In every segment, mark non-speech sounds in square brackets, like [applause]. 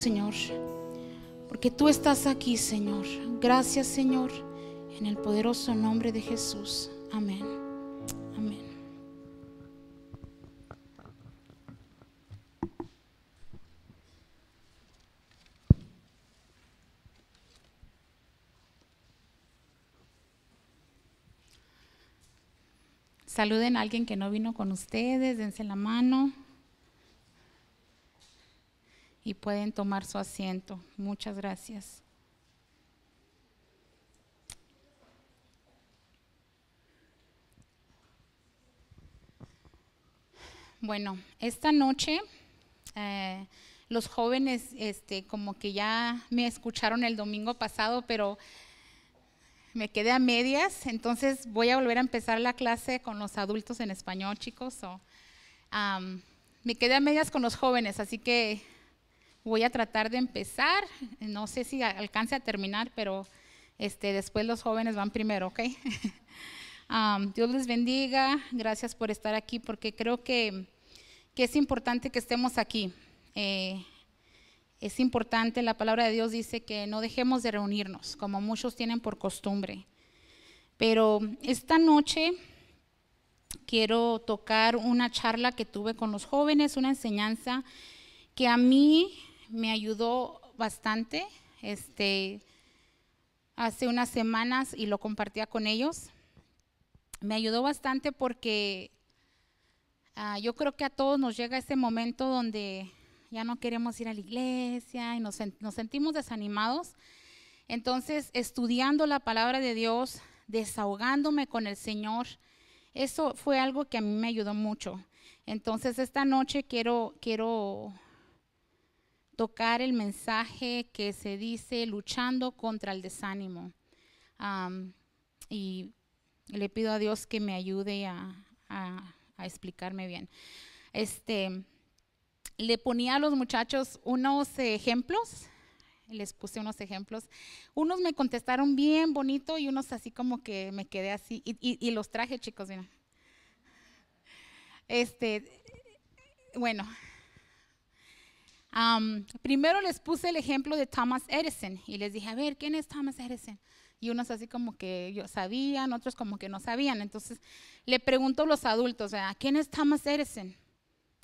Señor, porque tú estás aquí, Señor. Gracias, Señor, en el poderoso nombre de Jesús. Amén. Amén. Saluden a alguien que no vino con ustedes, dense la mano y pueden tomar su asiento. Muchas gracias. Bueno, esta noche eh, los jóvenes, este, como que ya me escucharon el domingo pasado, pero me quedé a medias, entonces voy a volver a empezar la clase con los adultos en español, chicos. me quedé a medias con los jóvenes, así que voy a tratar de empezar. No sé si alcance a terminar, pero este, después los jóvenes van primero, ¿ok? [laughs] Dios les bendiga. Gracias por estar aquí porque creo que, es importante que estemos aquí. Eh, es importante, la palabra de Dios dice que no dejemos de reunirnos, como muchos tienen por costumbre. Pero esta noche quiero tocar una charla que tuve con los jóvenes, una enseñanza que a mí me ayudó bastante. Este, hace unas semanas y lo compartía con ellos. Me ayudó bastante porque ah, yo creo que a todos nos llega ese momento donde ya no queremos ir a la iglesia y nos, nos sentimos desanimados. Entonces, estudiando la palabra de Dios, desahogándome con el Señor, eso fue algo que a mí me ayudó mucho. Entonces, esta noche quiero, quiero tocar el mensaje que se dice luchando contra el desánimo. y le pido a Dios que me ayude a, explicarme bien. Este, le ponía a los muchachos unos ejemplos, les puse unos ejemplos. Unos me contestaron bien bonito y unos así como que me quedé así. Y, y los traje, chicos, mira. Este, bueno, primero les puse el ejemplo de Thomas Edison y les dije, a ver, ¿quién es Thomas Edison? Y unos así como que yo sabían, otros como que no sabían. Entonces le pregunto a los adultos, ¿a ah, quién es Thomas Edison?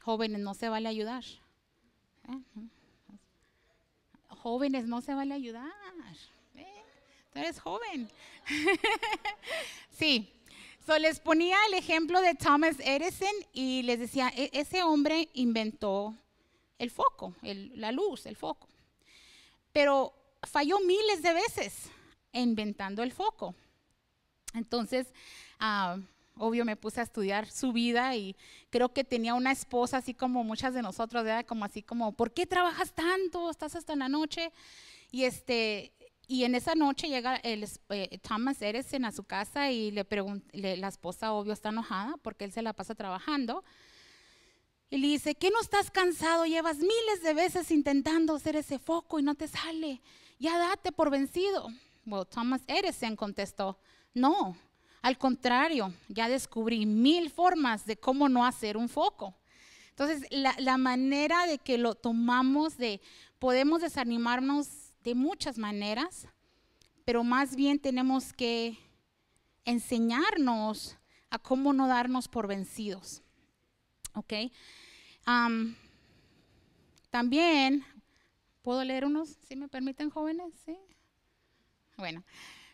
Jóvenes, no se vale ayudar. Ah, Jóvenes, no se vale ayudar. Tú eres joven. [laughs] sí. So, les ponía el ejemplo de Thomas Edison y les decía, e-, ese hombre inventó el foco, la luz, el foco. Pero falló miles de veces inventando el foco. Entonces, ah, obvio, me puse a estudiar su vida y creo que tenía una esposa, así como muchas de nosotros, como así como, ¿por qué trabajas tanto? Estás hasta en la noche. Y este, y en esa noche llega el, eh, Thomas Edison a su casa y le, la esposa, obvio, está enojada porque él se la pasa trabajando. Y le dice, ¿qué no estás cansado? Llevas miles de veces intentando hacer ese foco y no te sale. Ya date por vencido. Well, Thomas Edison contestó, no, al contrario, ya descubrí mil formas de cómo no hacer un foco. Entonces, la, la manera de que lo tomamos de, podemos desanimarnos de muchas maneras, pero más bien tenemos que enseñarnos a cómo no darnos por vencidos. ¿ok? también, ¿puedo leer unos, si me permiten, jóvenes? ¿Sí? Bueno,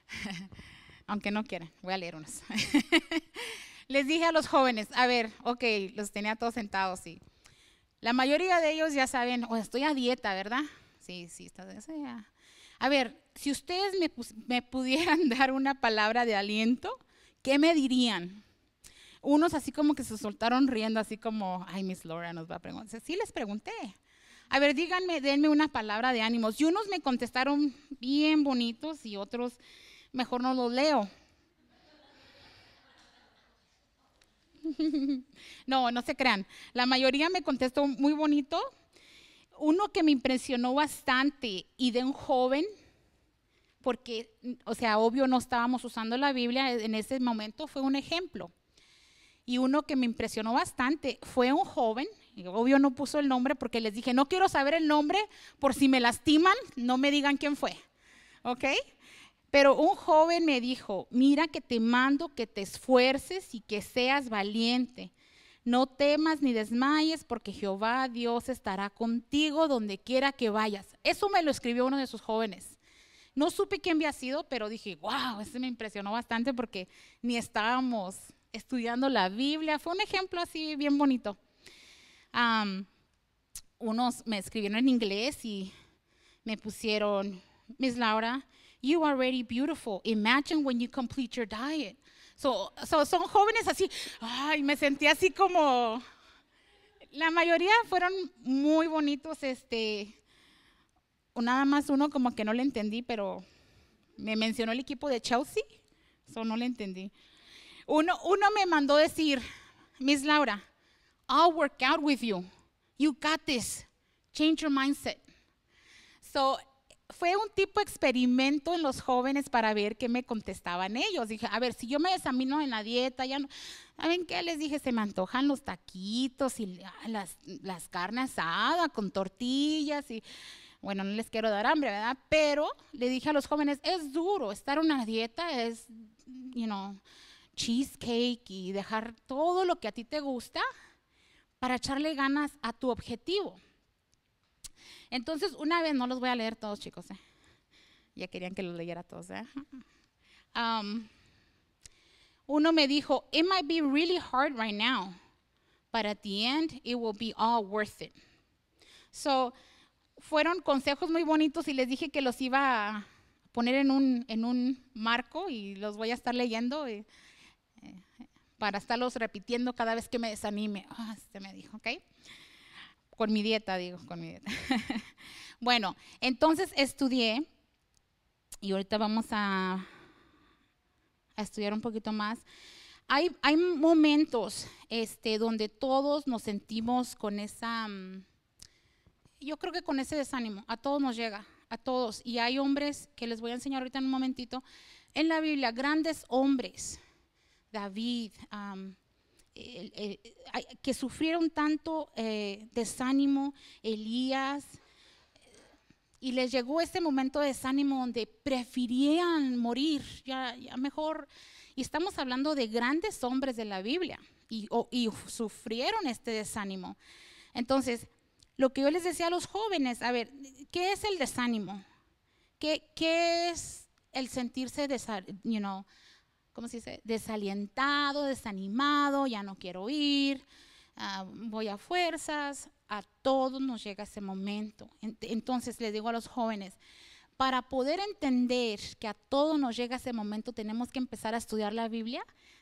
[laughs] aunque no quieran, voy a leer unos. [laughs] Les dije a los jóvenes, a ver, ok, los tenía todos sentados sí. la mayoría de ellos ya saben, o estoy a dieta, ¿verdad? Sí, sí, está A ver, si ustedes me, me pudieran [laughs] dar una palabra de aliento, ¿qué me dirían? unos así como que se soltaron riendo, así como, ay, Miss Laura nos va a preguntar. Sí les pregunté. A ver, díganme, denme una palabra de ánimos. Y unos me contestaron bien bonitos y otros, mejor no los leo. [laughs] no, no se crean. La mayoría me contestó muy bonito. Uno que me impresionó bastante y de un joven, porque, o sea, obvio no estábamos usando la Biblia, en ese momento fue un ejemplo y uno que me impresionó bastante fue un joven, obvio no puso el nombre porque les dije, no quiero saber el nombre por si me lastiman, no me digan quién fue, ¿ok? Pero un joven me dijo, mira que te mando que te esfuerces y que seas valiente. No temas ni desmayes porque Jehová Dios estará contigo donde quiera que vayas. Eso me lo escribió uno de sus jóvenes. No supe quién había sido, pero dije, wow, eso me impresionó bastante porque ni estábamos estudiando la Biblia. Fue un ejemplo así bien bonito. unos me escribieron en inglés y me pusieron, Miss Laura, you are already beautiful. Imagine when you complete your diet. So, son jóvenes así, ay, me sentí así como, la mayoría fueron muy bonitos, este, nada más uno como que no le entendí, pero me mencionó el equipo de Chelsea, eso no le entendí. Uno, me mandó decir, Miss Laura, I'll work out with you. You got this. Change your mindset. So, fue un tipo de experimento en los jóvenes para ver qué me contestaban ellos. Dije, a ver, si yo me examino en la dieta, ya no. ¿Saben qué? Les dije, se me antojan los taquitos y las, carnes asadas con tortillas y. Bueno, no les quiero dar hambre, ¿verdad? Pero le dije a los jóvenes, es duro estar en una dieta, es, you know, cheesecake y dejar todo lo que a ti te gusta para echarle ganas a tu objetivo. Entonces, una vez, no los voy a leer todos, chicos. ¿eh? Ya querían que los leyera todos. ¿eh? Um, uno me dijo, it might be really hard right now, but at the end it will be all worth it. So, fueron consejos muy bonitos y les dije que los iba a poner en un, en un marco y los voy a estar leyendo. Y, para estarlos repitiendo cada vez que me desanime. Ah, se este me dijo, ¿ok? Con mi dieta, digo, con mi dieta. [laughs] bueno, entonces estudié y ahorita vamos a, a estudiar un poquito más. Hay, momentos este, donde todos nos sentimos con esa, mm, yo creo que con ese desánimo, a todos nos llega, a todos. Y hay hombres que les voy a enseñar ahorita en un momentito, en la Biblia, grandes hombres David, que sufrieron tanto eh, desánimo, Elías, y les llegó este momento de desánimo donde preferían morir, ya, ya mejor, y estamos hablando de grandes hombres de la Biblia, y, sufrieron este desánimo. Entonces, lo que yo les decía a los jóvenes, a ver, ¿qué es el desánimo? ¿Qué, es el sentirse, desánimo? you know, ¿cómo se dice? Desalientado, desanimado, ya no quiero ir, ah, voy a fuerzas. A todos nos llega ese momento. Entonces le digo a los jóvenes, para poder entender que a todos nos llega ese momento, tenemos que empezar a estudiar la Biblia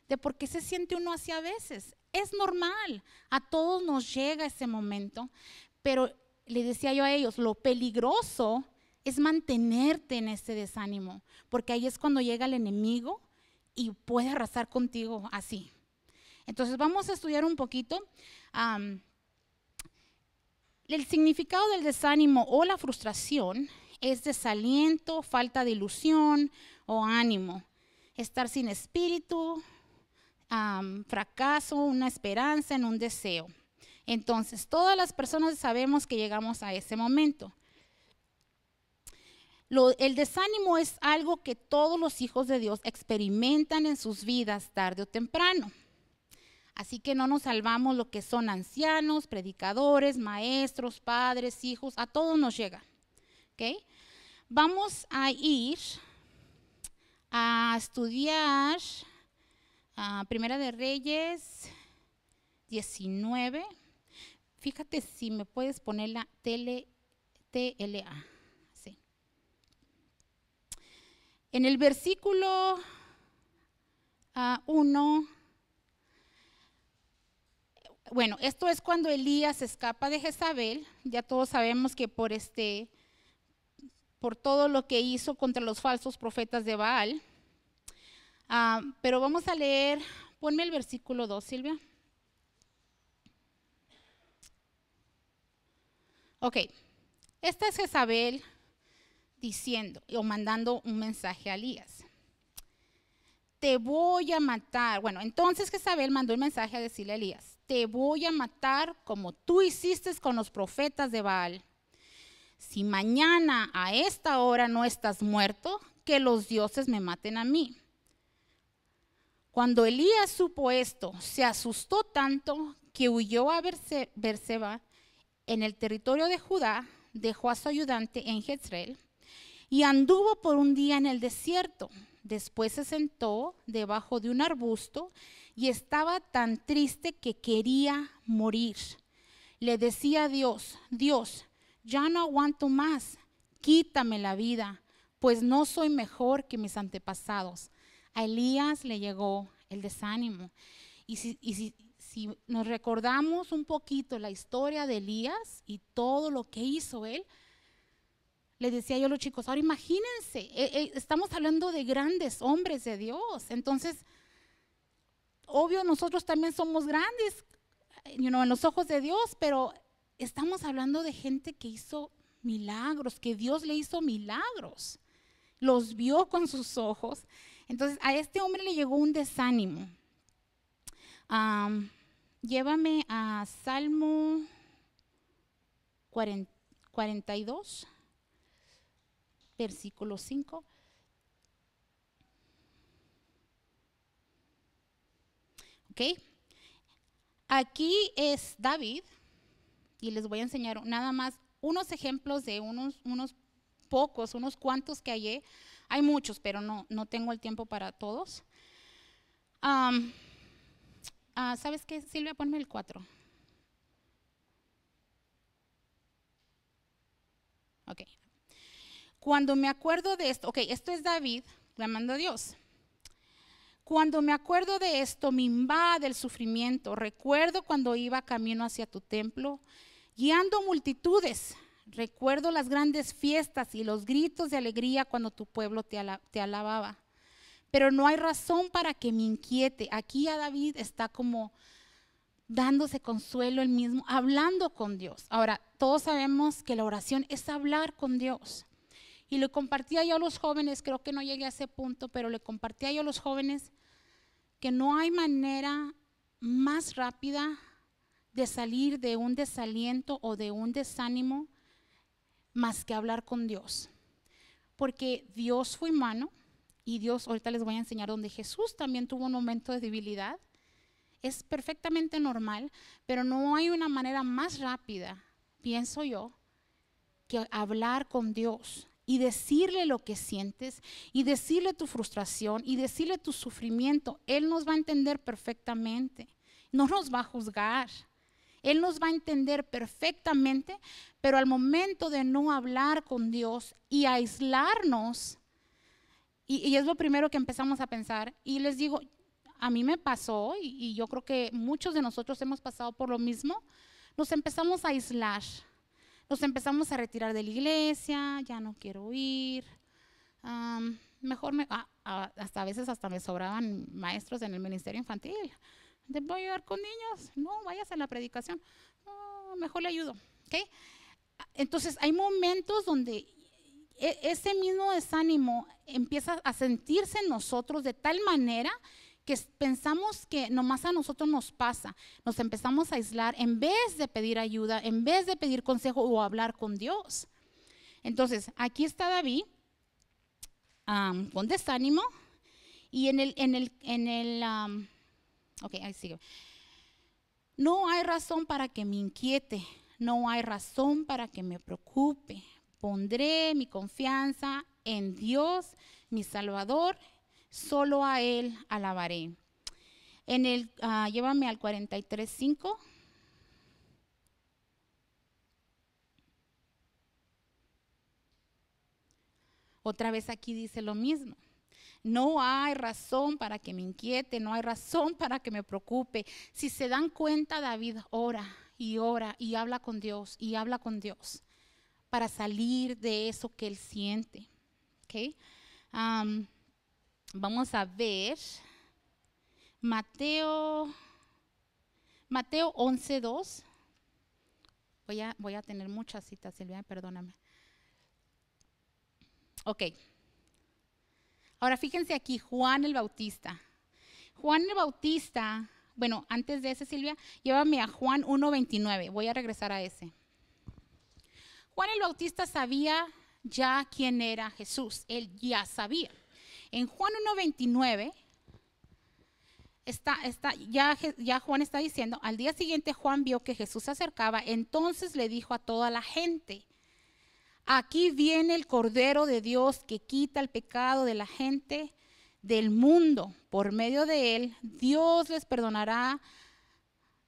de por qué se siente uno así a veces. Es normal, a todos nos llega ese momento, pero le decía yo a ellos, lo peligroso es mantenerte en ese desánimo, porque ahí es cuando llega el enemigo y puede arrasar contigo así. Entonces vamos a estudiar un poquito el significado del desánimo o la frustración es desaliento, falta de ilusión o ánimo, estar sin espíritu, fracaso, una esperanza en un deseo. Entonces, todas las personas sabemos que llegamos a ese momento el desánimo es algo que todos los hijos de Dios experimentan en sus vidas tarde o temprano. Así que no nos salvamos lo que son ancianos, predicadores, maestros, padres, hijos, a todos nos llega. Vamos a ir a estudiar a Primera de Reyes 19. Fíjate si me puedes poner la TLA. En el versículo 1, ah, bueno, esto es cuando Elías escapa de Jezabel, ya todos sabemos que por este por todo lo que hizo contra los falsos profetas de Baal. Ah, pero vamos a leer, ponme el versículo 2, Silvia. Ok, esta es Jezabel, diciendo o mandando un mensaje a Elías. Te voy a matar. Bueno, entonces Jezabel mandó el mensaje a decirle a Elías, te voy a matar como tú hiciste con los profetas de Baal. Si mañana a esta hora no estás muerto, que los dioses me maten a mí. Cuando Elías supo esto, se asustó tanto que huyó a Berseba en el territorio de Judá, dejó a su ayudante en Jezreel y anduvo por un día en el desierto. Después se sentó debajo de un arbusto y estaba tan triste que quería morir. Le decía a Dios, Dios, ya no aguanto más, quítame la vida, pues no soy mejor que mis antepasados. A Elías le llegó el desánimo. Y si, si nos recordamos un poquito la historia de Elías y todo lo que hizo él, les decía yo a los chicos, ahora imagínense, eh, eh, estamos hablando de grandes hombres de Dios, entonces, obvio, nosotros también somos grandes, eh, en los ojos de Dios, pero estamos hablando de gente que hizo milagros, que Dios le hizo milagros, los vio con sus ojos. Entonces, a este hombre le llegó un desánimo. llévame a Salmo 42 versículo 5. ¿Ok? Aquí es David, y les voy a enseñar nada más unos ejemplos de unos, unos pocos, unos cuantos que hallé. Hay muchos, pero no, no tengo el tiempo para todos. Ah, ¿Sabes qué, Silvia? Ponme el 4. Ok, cuando me acuerdo de esto, ok, esto es David clamando a Dios. Cuando me acuerdo de esto, me invade el sufrimiento. Recuerdo cuando iba camino hacia tu templo, guiando multitudes. Recuerdo las grandes fiestas y los gritos de alegría cuando tu pueblo te, te alababa. Pero no hay razón para que me inquiete. Aquí a David está como dándose consuelo él mismo, hablando con Dios. Ahora, todos sabemos que la oración es hablar con Dios. Y le compartía yo a los jóvenes, creo que no llegué a ese punto, pero le compartía yo a los jóvenes que no hay manera más rápida de salir de un desaliento o de un desánimo más que hablar con Dios. Porque Dios fue humano y Dios, ahorita les voy a enseñar donde Jesús también tuvo un momento de debilidad. Es perfectamente normal, pero no hay una manera más rápida, pienso yo, que hablar con Dios y decirle lo que sientes y decirle tu frustración y decirle tu sufrimiento. Él nos va a entender perfectamente, no nos va a juzgar. Él nos va a entender perfectamente, pero al momento de no hablar con Dios y aislarnos, y, es lo primero que empezamos a pensar, y les digo, a mí me pasó, y yo creo que muchos de nosotros hemos pasado por lo mismo, nos empezamos a aislar nos empezamos a retirar de la iglesia, ya no quiero ir. mejor me, ah, ah, hasta a veces hasta me sobraban maestros en el ministerio infantil. ¿Te voy a ayudar con niños? No, vayas a la predicación. mejor le ayudo. Entonces hay momentos donde e, ese mismo desánimo empieza a sentirse en nosotros de tal manera que pensamos que nomás a nosotros nos pasa, nos empezamos a aislar en vez de pedir ayuda, en vez de pedir consejo o hablar con Dios. Entonces, aquí está David con desánimo y en el, en el, en el, ok, ahí sigue. No hay razón para que me inquiete, no hay razón para que me preocupe. Pondré mi confianza en Dios, mi Salvador solo a Él alabaré. En el, ah, llévame al 43.5. Otra vez aquí dice lo mismo. No hay razón para que me inquiete, no hay razón para que me preocupe. Si se dan cuenta, David ora y ora y habla con Dios y habla con Dios para salir de eso que él siente. ¿Okay? Vamos a ver Mateo, Mateo 11, 2. Voy a, voy a tener muchas citas, Silvia, perdóname. Ok. Ahora fíjense aquí, Juan el Bautista. Juan el Bautista, bueno, antes de ese, Silvia, llévame a Juan 1.29. Voy a regresar a ese. Juan el Bautista sabía ya quién era Jesús. Él ya sabía. En Juan 1.29, está, está, ya, Juan está diciendo, al día siguiente Juan vio que Jesús se acercaba, entonces le dijo a toda la gente, aquí viene el Cordero de Dios que quita el pecado de la gente del mundo. Por medio de él, Dios les perdonará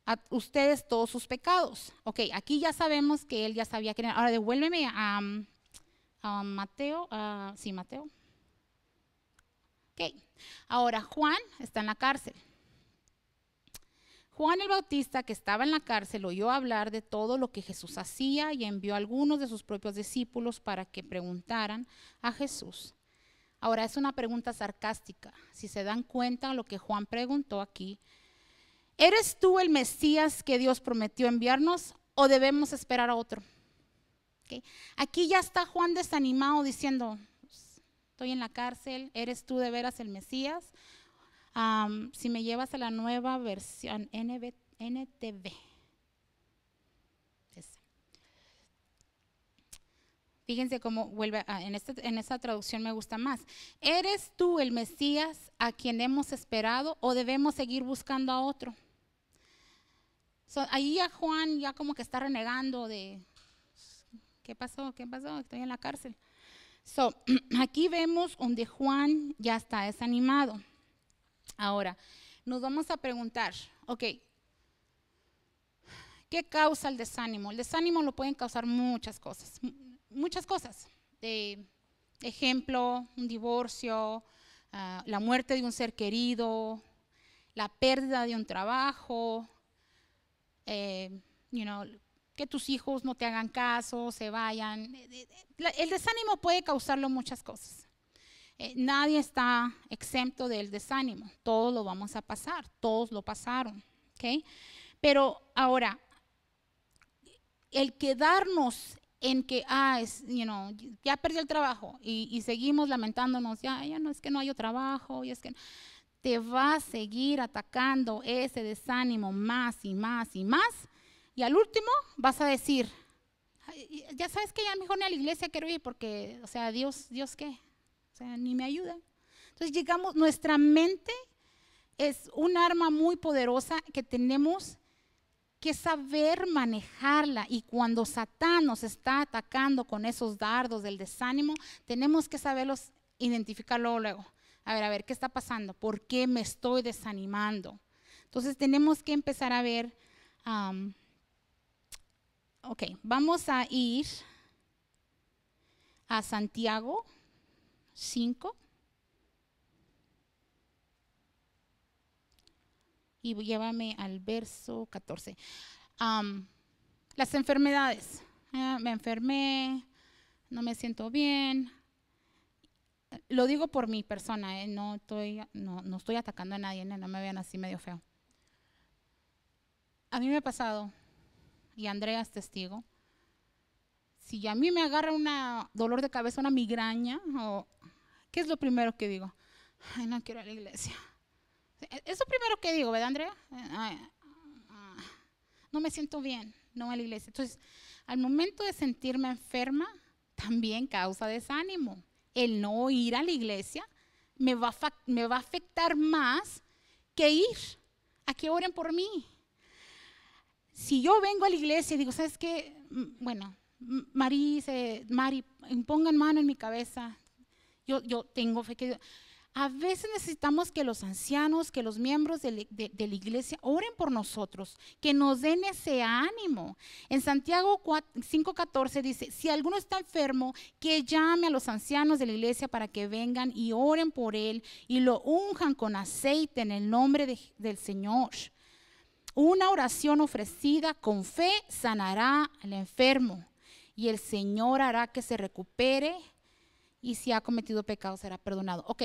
a ustedes todos sus pecados. Ok, aquí ya sabemos que él ya sabía que era. Ahora devuélveme a, um, Mateo, sí, Mateo ahora Juan está en la cárcel. Juan el Bautista, que estaba en la cárcel, oyó hablar de todo lo que Jesús hacía y envió a algunos de sus propios discípulos para que preguntaran a Jesús. Ahora es una pregunta sarcástica. Si se dan cuenta lo que Juan preguntó aquí, ¿eres tú el Mesías que Dios prometió enviarnos o debemos esperar a otro? Aquí ya está Juan desanimado diciendo, estoy en la cárcel, ¿eres tú de veras el Mesías? si me llevas a la nueva versión NTV. Fíjense cómo vuelve, a en, esta, traducción me gusta más. ¿Eres tú el Mesías a quien hemos esperado o debemos seguir buscando a otro? ahí ya Juan ya como que está renegando de, ¿qué pasó? ¿Qué pasó? Estoy en la cárcel. So, [clears throat] aquí vemos donde Juan ya está desanimado. Ahora, nos vamos a preguntar, ok, ¿qué causa el desánimo? El desánimo lo pueden causar muchas cosas, muchas cosas. De ejemplo, un divorcio, ah, la muerte de un ser querido, la pérdida de un trabajo, eh, you know, que tus hijos no te hagan caso, se vayan. Eh, eh, eh, el desánimo puede causarlo muchas cosas. nadie está exento del desánimo, todos lo vamos a pasar, todos lo pasaron. ¿okay? Pero ahora, el quedarnos en que, ah, ya perdí el trabajo y, seguimos lamentándonos, ya, ya no es que no hay trabajo, y es que te va a seguir atacando ese desánimo más y más y más y al último vas a decir, ya sabes que ya mejor ni a la iglesia quiero ir porque, o sea, Dios, Dios qué, o sea, ni me ayuda. Entonces llegamos, nuestra mente es un arma muy poderosa que tenemos que saber manejarla y cuando Satán nos está atacando con esos dardos del desánimo, tenemos que saberlos identificarlo luego, A ver, a ver, ¿qué está pasando? ¿Por qué me estoy desanimando? Entonces tenemos que empezar a ver Ok, vamos a ir a Santiago 5. Y llévame al verso 14. las enfermedades. Ah, me enfermé, no me siento bien. Lo digo por mi persona, ¿eh? no, estoy, no estoy atacando a nadie, ¿eh? no me vean así medio feo. A mí me ha pasado y Andrea es testigo, si a mí me agarra una dolor de cabeza, una migraña, ¿qué es lo primero que digo? Ay, no quiero ir a la iglesia. E, ¿Eso primero que digo, ¿verdad, Andrea? Eh, no me siento bien, no a la iglesia. Entonces, al momento de sentirme enferma, también causa desánimo. El no ir a la iglesia me va, me va a afectar más que ir a que oren por mí si yo vengo a la iglesia y digo, ¿sabes qué? Bueno, Marí, eh, Mari, pongan mano en mi cabeza. Yo, yo tengo fe que... A veces necesitamos que los ancianos, que los miembros de, la iglesia oren por nosotros, que nos den ese ánimo. En Santiago 5.14 dice, si alguno está enfermo, que llame a los ancianos de la iglesia para que vengan y oren por él y lo unjan con aceite en el nombre del Señor. Una oración ofrecida con fe sanará al enfermo y el Señor hará que se recupere y si ha cometido pecado será perdonado. Ok.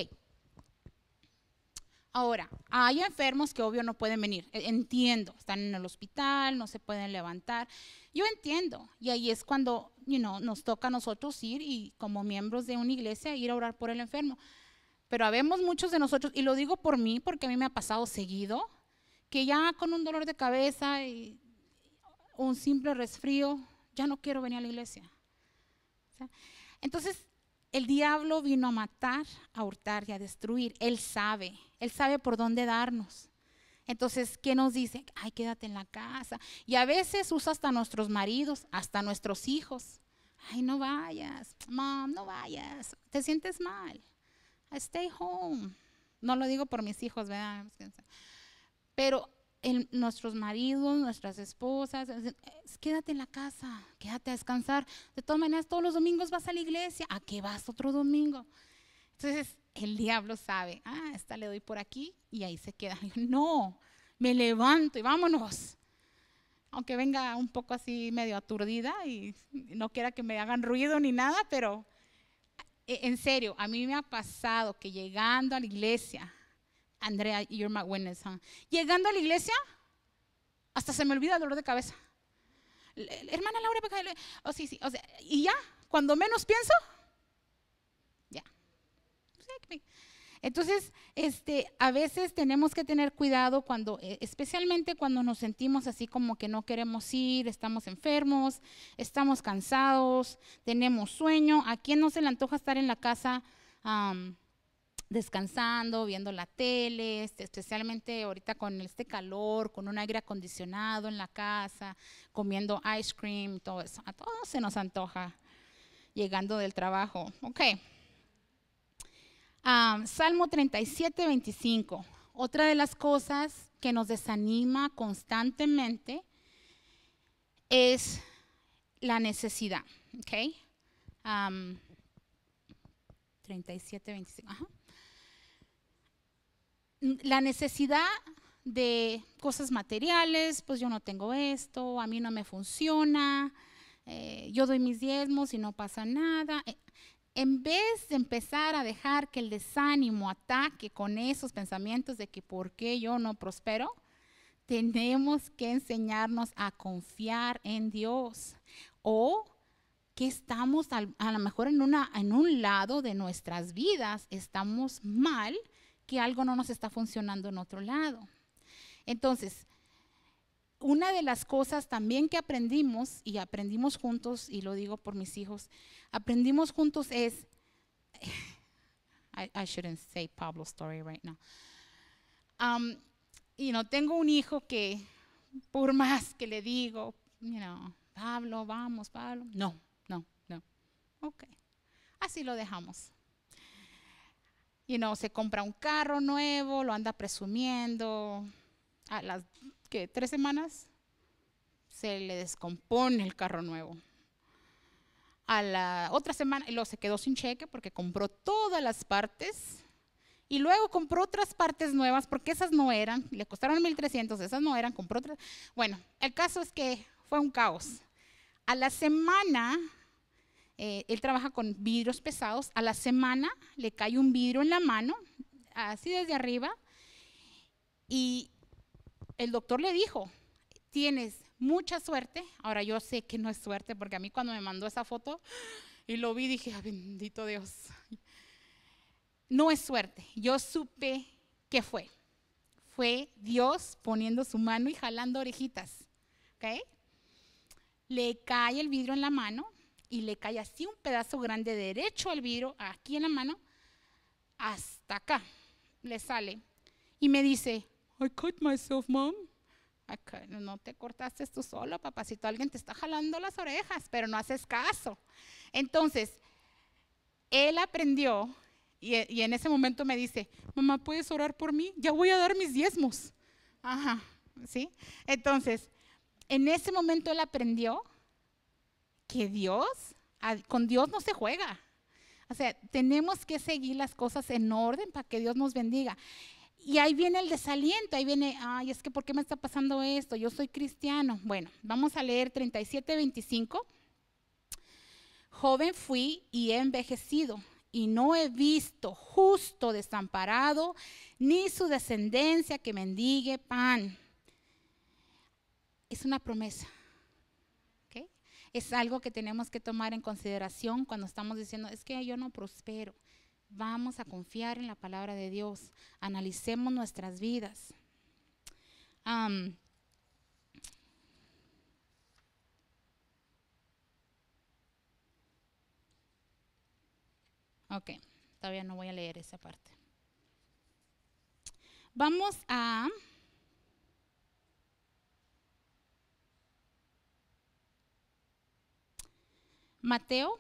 Ahora, hay enfermos que obvio no pueden venir. E, entiendo, están en el hospital, no se pueden levantar. Yo entiendo. Y ahí es cuando nos toca a nosotros ir y como miembros de una iglesia ir a orar por el enfermo. Pero habemos muchos de nosotros, y lo digo por mí porque a mí me ha pasado seguido, ya con un dolor de cabeza y un simple resfrío, ya no quiero venir a la iglesia. Entonces, el diablo vino a matar, a hurtar y a destruir. Él sabe, él sabe por dónde darnos. Entonces, ¿qué nos dice? Ay, quédate en la casa. Y a veces usa hasta nuestros maridos, hasta nuestros hijos. Ay, no vayas, mom, no vayas. Te sientes mal. stay home. No lo digo por mis hijos, ¿verdad? Pero nuestros maridos, nuestras esposas, quédate en la casa, quédate a descansar. De todas maneras, todos los domingos vas a la iglesia. ¿A qué vas otro domingo? Entonces, el diablo sabe, ah, esta le doy por aquí y ahí se queda. [laughs] no, me levanto y vámonos. Aunque venga un poco así medio aturdida y no quiera que me hagan ruido ni nada, pero e, en serio, a mí me ha pasado que llegando a la iglesia, Andrea, you're my witness. Llegando a la iglesia, hasta se me olvida el dolor de cabeza. Hermana Laura, oh, sí, sí, y ya, cuando menos pienso, ya. Entonces, este, a veces tenemos que tener cuidado cuando, e, especialmente cuando nos sentimos así como que no queremos ir, estamos enfermos, estamos cansados, tenemos sueño. ¿A quién no se le antoja estar en la casa? descansando, viendo la tele, este, especialmente ahorita con este calor, con un aire acondicionado en la casa, comiendo ice cream, todo eso. A todos se nos antoja llegando del trabajo. Ok. Ah, Salmo 37, 25. Otra de las cosas que nos desanima constantemente es la necesidad. Ok. 37, ah, 25. Ajá la necesidad de cosas materiales, pues yo no tengo esto, a mí no me funciona, eh, yo doy mis diezmos y no pasa nada. Eh, en vez de empezar a dejar que el desánimo ataque con esos pensamientos de que por qué yo no prospero, tenemos que enseñarnos a confiar en Dios o que estamos a lo mejor en un lado de nuestras vidas, estamos mal que algo no nos está funcionando en otro lado. Entonces, una de las cosas también que aprendimos, y aprendimos juntos, y lo digo por mis hijos, aprendimos juntos es, [laughs] I, shouldn't say Pablo's story right now. Um, tengo un hijo que, por más que le digo, you Pablo, vamos, Pablo, no, no, no, ok. Así lo dejamos. Y no, se compra un carro nuevo, lo anda presumiendo. A las tres semanas se le descompone el carro nuevo. A la otra semana lo se quedó sin cheque porque compró todas las partes y luego compró otras partes nuevas porque esas no eran, le costaron 1300, esas no eran, compró otras. Bueno, el caso es que fue un caos. A la semana eh, él trabaja con vidrios pesados, a la semana le cae un vidrio en la mano, así desde arriba, y el doctor le dijo, tienes mucha suerte, ahora yo sé que no es suerte, porque a mí cuando me mandó esa foto y lo vi dije, ah, bendito Dios, no es suerte, yo supe que fue, fue Dios poniendo su mano y jalando orejitas, Le cae el vidrio en la mano, y le cae así un pedazo grande derecho al vidrio, aquí en la mano, hasta acá. Le sale. Y me dice, I cut myself, mom. no te cortaste tú solo, papacito. Alguien te está jalando las orejas, pero no haces caso. Entonces, él aprendió y, y, en ese momento me dice, mamá, ¿puedes orar por mí? Ya voy a dar mis diezmos. Ajá, ¿sí? Entonces, en ese momento él aprendió que Dios, con Dios no se juega. O sea, tenemos que seguir las cosas en orden para que Dios nos bendiga. Y ahí viene el desaliento, ahí viene, ay, es que ¿por qué me está pasando esto? Yo soy cristiano. Bueno, vamos a leer 37:25. Joven fui y he envejecido, y no he visto justo desamparado, ni su descendencia que mendigue pan. Es una promesa es algo que tenemos que tomar en consideración cuando estamos diciendo, es que yo no prospero. Vamos a confiar en la palabra de Dios. Analicemos nuestras vidas. ok, todavía no voy a leer esa parte. Vamos a Mateo.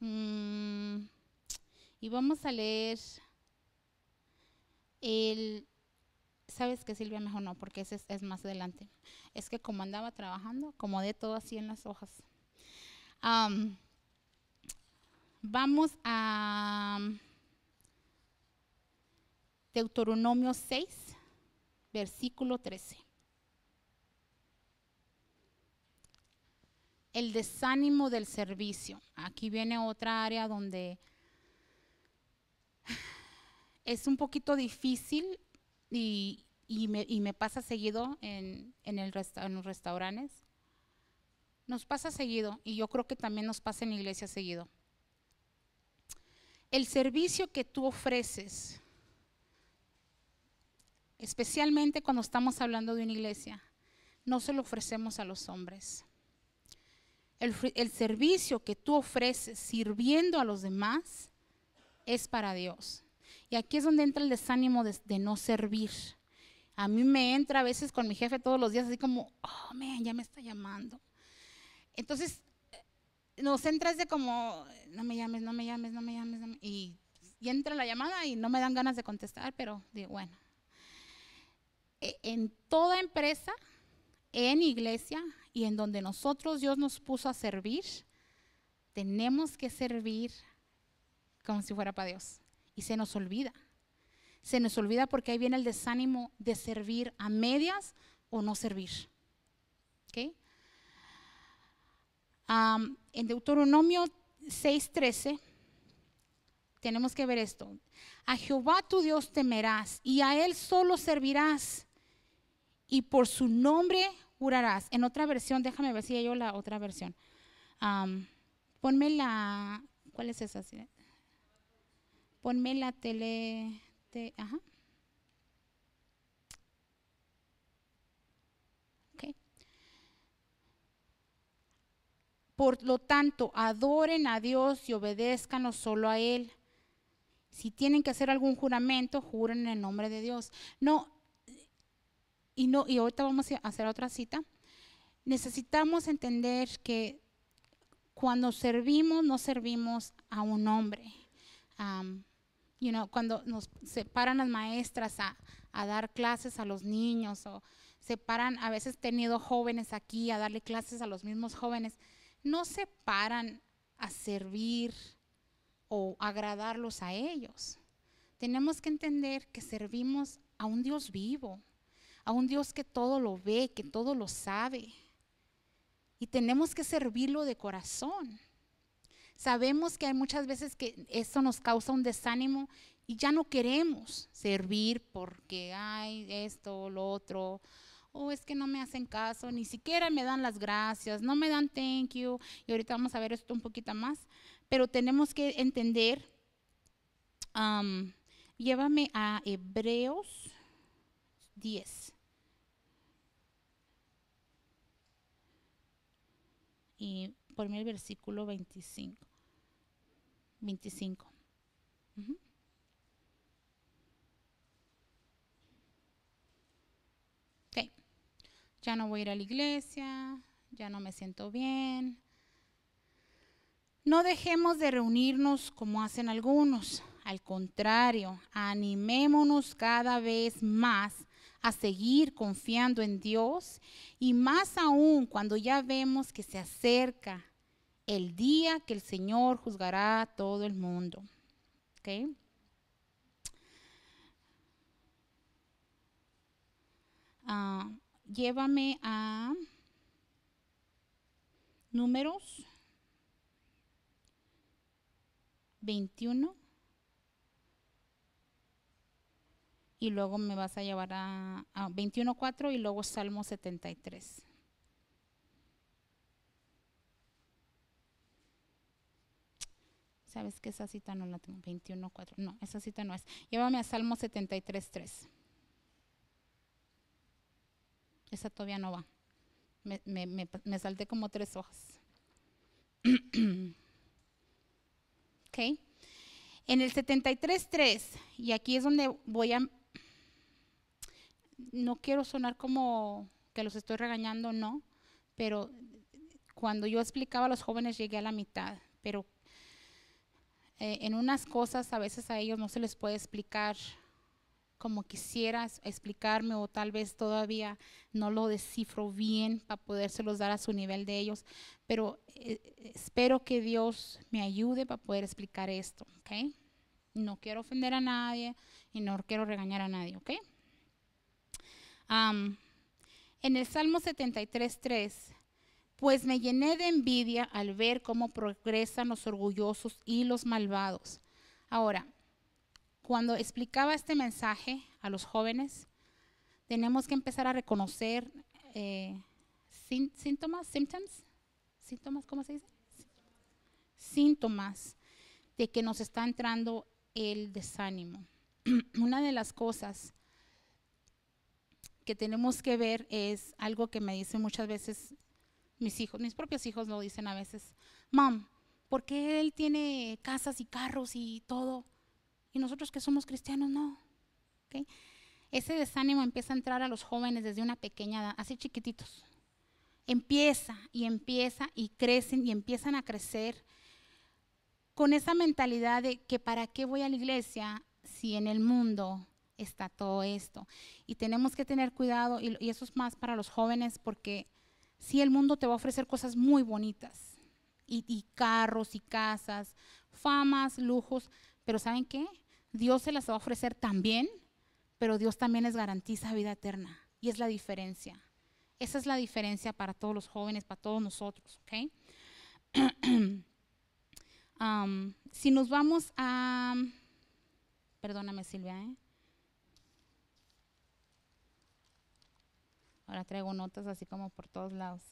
Mm, y vamos a leer el... ¿Sabes qué Silvia? Mejor no, porque ese es, más adelante. Es que como andaba trabajando, como de todo así en las hojas. vamos a Deuteronomio 6, versículo 13. el desánimo del servicio. Aquí viene otra área donde es un poquito difícil y, me, pasa seguido en, en, en los restaurantes. Nos pasa seguido y yo creo que también nos pasa en la iglesia seguido. El servicio que tú ofreces, especialmente cuando estamos hablando de una iglesia, no se lo ofrecemos a los hombres el, servicio que tú ofreces sirviendo a los demás es para Dios. Y aquí es donde entra el desánimo de, no servir. A mí me entra a veces con mi jefe todos los días así como, oh, man, ya me está llamando. Entonces, eh, nos entra de como, no me llames, no me llames, no me llames. Y, y, entra la llamada y no me dan ganas de contestar, pero digo, bueno. E, en toda empresa, en iglesia, y en donde nosotros Dios nos puso a servir, tenemos que servir como si fuera para Dios. Y se nos olvida. Se nos olvida porque ahí viene el desánimo de servir a medias o no servir. en Deuteronomio 6:13 tenemos que ver esto. A Jehová tu Dios temerás y a Él solo servirás y por su nombre jurarás. En otra versión, déjame ver si hay yo la otra versión. ponme la, ¿cuál es esa? Ponme la tele, Ajá. ajá. Por lo tanto, adoren a Dios y obedézcanos solo a Él. Si tienen que hacer algún juramento, juren en el nombre de Dios. No, y, ahorita vamos a hacer otra cita, necesitamos entender que cuando servimos, no servimos a un hombre. Um, cuando nos separan las maestras a, a, dar clases a los niños o separan, a veces tenido jóvenes aquí a darle clases a los mismos jóvenes, no se paran a servir o agradarlos a ellos. Tenemos que entender que servimos a un Dios vivo, a un Dios que todo lo ve, que todo lo sabe. Y tenemos que servirlo de corazón. Sabemos que hay muchas veces que eso nos causa un desánimo y ya no queremos servir porque hay esto, lo otro, o es que no me hacen caso, ni siquiera me dan las gracias, no me dan thank you, y ahorita vamos a ver esto un poquito más, pero tenemos que entender, llévame a Hebreos 10. y por mí el versículo 25. 25. Ya no voy a ir a la iglesia, ya no me siento bien. No dejemos de reunirnos como hacen algunos. Al contrario, animémonos cada vez más a seguir confiando en Dios y más aún cuando ya vemos que se acerca el día que el Señor juzgará a todo el mundo. Ah, llévame a números 21. y luego me vas a llevar a, 21.4 y luego Salmo 73. Sabes que esa cita no la tengo, 21.4. No, esa cita no es. Llévame a Salmo 73.3. Esa todavía no va. Me, me, me salté como tres hojas. [clears throat] ok. En el 73.3, y aquí es donde voy a no quiero sonar como que los estoy regañando, no, pero cuando yo explicaba a los jóvenes llegué a la mitad, pero eh, en unas cosas a veces a ellos no se les puede explicar como quisieras explicarme o tal vez todavía no lo descifro bien para podérselos dar a su nivel de ellos, pero eh, espero que Dios me ayude para poder explicar esto, ¿ok? No quiero ofender a nadie y no quiero regañar a nadie, ¿ok? Um, en el Salmo 73.3, pues me llené de envidia al ver cómo progresan los orgullosos y los malvados. Ahora, cuando explicaba este mensaje a los jóvenes, tenemos que empezar a reconocer eh, síntomas, symptoms, síntomas, ¿cómo se dice? Síntomas de que nos está entrando el desánimo. [clears throat] Una de las cosas que tenemos que ver es algo que me dicen muchas veces mis hijos, mis propios hijos lo dicen a veces, mam, ¿por qué él tiene casas y carros y todo? Y nosotros que somos cristianos, no. Ese desánimo empieza a entrar a los jóvenes desde una pequeña edad, así chiquititos. Empieza y empieza y crecen y empiezan a crecer con esa mentalidad de que para qué voy a la iglesia si en el mundo está todo esto. Y tenemos que tener cuidado, y, eso es más para los jóvenes, porque si el mundo te va a ofrecer cosas muy bonitas, y, carros y casas, famas, lujos, pero ¿saben qué? Dios se las va a ofrecer también, pero Dios también les garantiza vida eterna. Y es la diferencia. Esa es la diferencia para todos los jóvenes, para todos nosotros, ¿ok? [clears throat] Um, si nos vamos a... Perdóname Silvia, ¿eh? Ahora traigo notas así como por todos lados.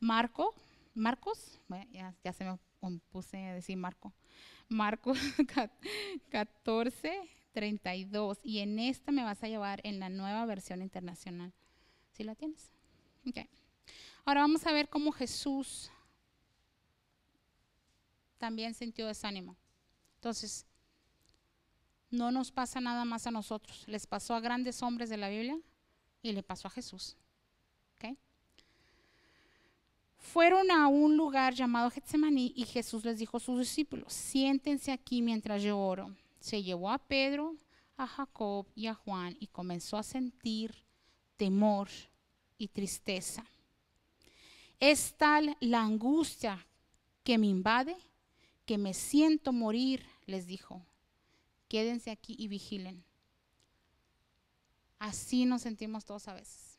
Marco, Marcos, ya, se me puse a decir Marco. Marcos 14, [laughs] 32. Y en esta me vas a llevar en la nueva versión internacional. ¿Sí la tienes? Ok. Ahora vamos a ver cómo Jesús también sintió desánimo. Entonces, no nos pasa nada más a nosotros. Les pasó a grandes hombres de la Biblia y le pasó a Jesús fueron a un lugar llamado Getsemaní y Jesús les dijo a sus discípulos, siéntense aquí mientras yo oro. Se llevó a Pedro, a Jacob y a Juan y comenzó a sentir temor y tristeza. Es tal la angustia que me invade que me siento morir, les dijo. Quédense aquí y vigilen. Así nos sentimos todos a veces.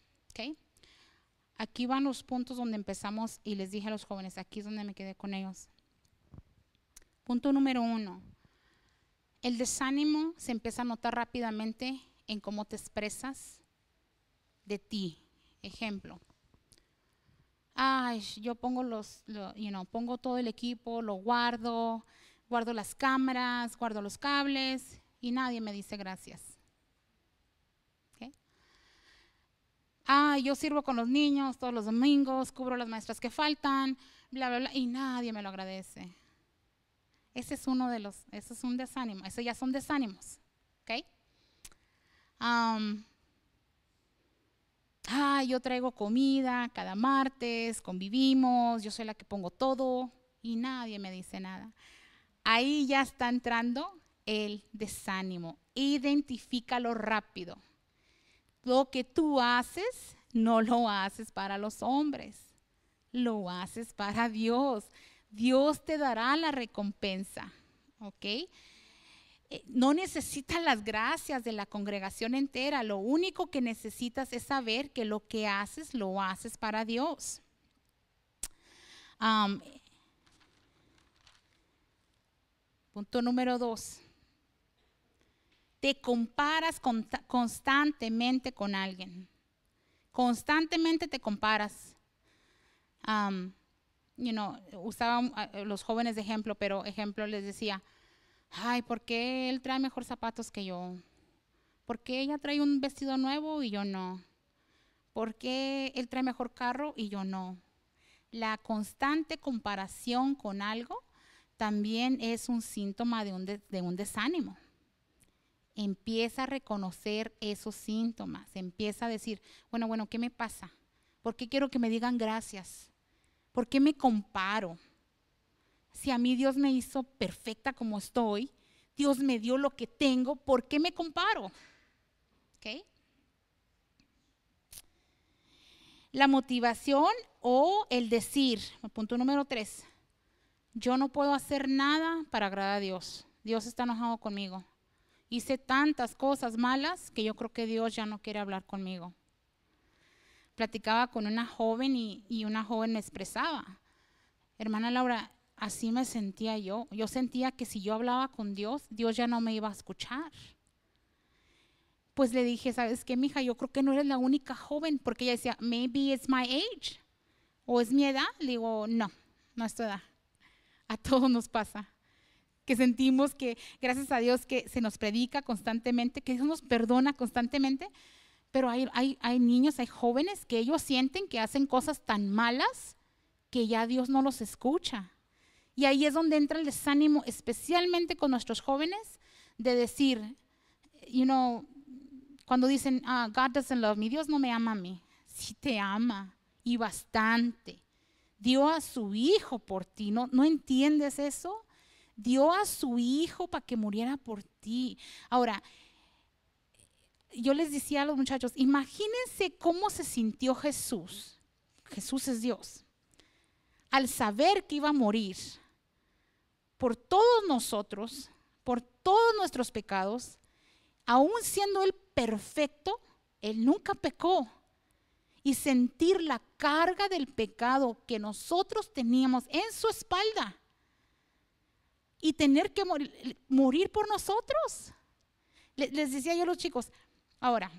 Aquí van los puntos donde empezamos y les dije a los jóvenes, aquí es donde me quedé con ellos. Punto número uno, el desánimo se empieza a notar rápidamente en cómo te expresas de ti. Ejemplo, ay, yo pongo los, lo, you know, pongo todo el equipo, lo guardo, guardo las cámaras, guardo los cables y nadie me dice gracias. ah, yo sirvo con los niños todos los domingos, cubro las maestras que faltan, bla, bla, bla, y nadie me lo agradece. Ese es uno de los, ese es un desánimo, eso ya son desánimos, ¿ok? ah, yo traigo comida cada martes, convivimos, yo soy la que pongo todo y nadie me dice nada. Ahí ya está entrando el desánimo. Identifícalo rápido lo que tú haces, no lo haces para los hombres, lo haces para Dios. Dios te dará la recompensa, ¿ok? Eh, no necesitas las gracias de la congregación entera, lo único que necesitas es saber que lo que haces, lo haces para Dios. punto número dos te comparas constantemente con alguien. Constantemente te comparas. Um, you usaban los jóvenes de ejemplo, pero ejemplo les decía, ay, ¿por qué él trae mejor zapatos que yo? ¿Por qué ella trae un vestido nuevo y yo no? ¿Por qué él trae mejor carro y yo no? La constante comparación con algo también es un síntoma de un desánimo empieza a reconocer esos síntomas, empieza a decir, bueno, bueno, ¿qué me pasa? ¿Por qué quiero que me digan gracias? ¿Por qué me comparo? Si a mí Dios me hizo perfecta como estoy, Dios me dio lo que tengo, ¿por qué me comparo? La motivación o el decir, punto número tres, yo no puedo hacer nada para agradar a Dios. Dios está enojado conmigo hice tantas cosas malas que yo creo que Dios ya no quiere hablar conmigo. Platicaba con una joven y, una joven me expresaba, hermana Laura, así me sentía yo. Yo sentía que si yo hablaba con Dios, Dios ya no me iba a escuchar. Pues le dije, ¿sabes qué, mija? Yo creo que no eres la única joven, porque ella decía, maybe it's my age, o es mi edad. Le digo, no, no es tu edad. A todos nos pasa que sentimos, que gracias a Dios que se nos predica constantemente, que Dios nos perdona constantemente, pero hay, hay, hay niños, hay jóvenes que ellos sienten que hacen cosas tan malas que ya Dios no los escucha. Y ahí es donde entra el desánimo, especialmente con nuestros jóvenes, de decir, you know, cuando dicen, ah, God doesn't love me, Dios no me ama a mí. Sí te ama y bastante. Dio a su hijo por ti. ¿No, ¿No entiendes eso? dio a su hijo para que muriera por ti. Ahora, yo les decía a los muchachos, imagínense cómo se sintió Jesús. Jesús es Dios. Al saber que iba a morir por todos nosotros, por todos nuestros pecados, aún siendo Él perfecto, Él nunca pecó. Y sentir la carga del pecado que nosotros teníamos en su espalda y tener que morir, por nosotros. Les, decía yo a los chicos, ahora,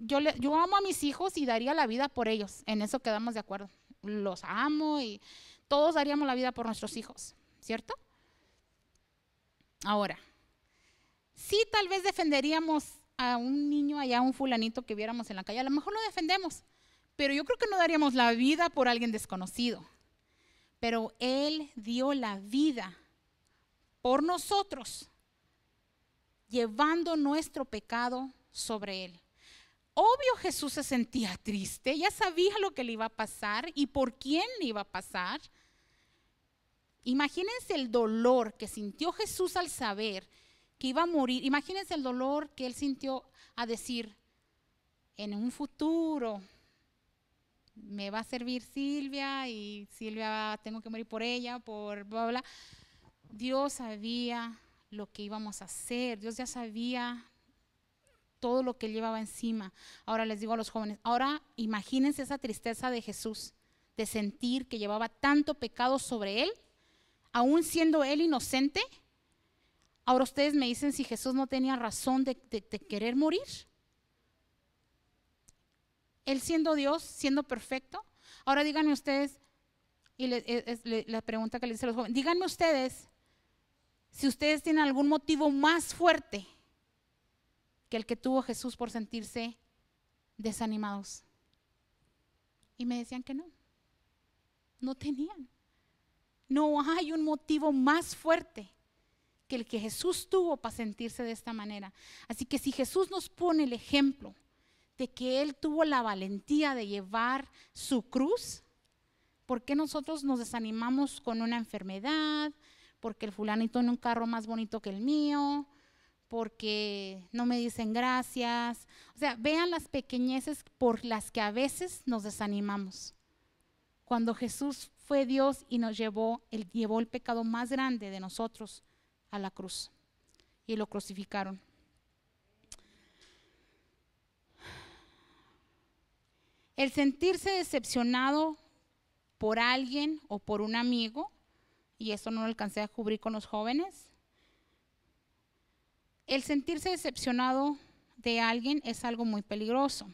yo, yo amo a mis hijos y daría la vida por ellos, en eso quedamos de acuerdo. Los amo y todos daríamos la vida por nuestros hijos, ¿cierto? Ahora, sí tal vez defenderíamos a un niño allá, un fulanito que viéramos en la calle, a lo mejor lo defendemos, pero yo creo que no daríamos la vida por alguien desconocido. Pero Él dio la vida por nosotros, llevando nuestro pecado sobre él. Obvio Jesús se sentía triste, ya sabía lo que le iba a pasar y por quién le iba a pasar. Imagínense el dolor que sintió Jesús al saber que iba a morir. Imagínense el dolor que él sintió a decir, en un futuro me va a servir Silvia y Silvia tengo que morir por ella, por bla, bla. bla. Dios sabía lo que íbamos a hacer, Dios ya sabía todo lo que llevaba encima. Ahora les digo a los jóvenes, ahora imagínense esa tristeza de Jesús, de sentir que llevaba tanto pecado sobre él, aún siendo él inocente. Ahora ustedes me dicen si Jesús no tenía razón de, querer morir. Él siendo Dios, siendo perfecto. Ahora díganme ustedes, y la pregunta que les hice a los jóvenes, díganme ustedes si ustedes tienen algún motivo más fuerte que el que tuvo Jesús por sentirse desanimados. Y me decían que no, no tenían. No hay un motivo más fuerte que el que Jesús tuvo para sentirse de esta manera. Así que si Jesús nos pone el ejemplo de que Él tuvo la valentía de llevar su cruz, ¿por qué nosotros nos desanimamos con una enfermedad, porque el fulanito tiene un carro más bonito que el mío, porque no me dicen gracias. O sea, vean las pequeñeces por las que a veces nos desanimamos. Cuando Jesús fue Dios y nos llevó, Él llevó el pecado más grande de nosotros a la cruz y lo crucificaron. El sentirse decepcionado por alguien o por un amigo y eso no lo alcancé a cubrir con los jóvenes. El sentirse decepcionado de alguien es algo muy peligroso.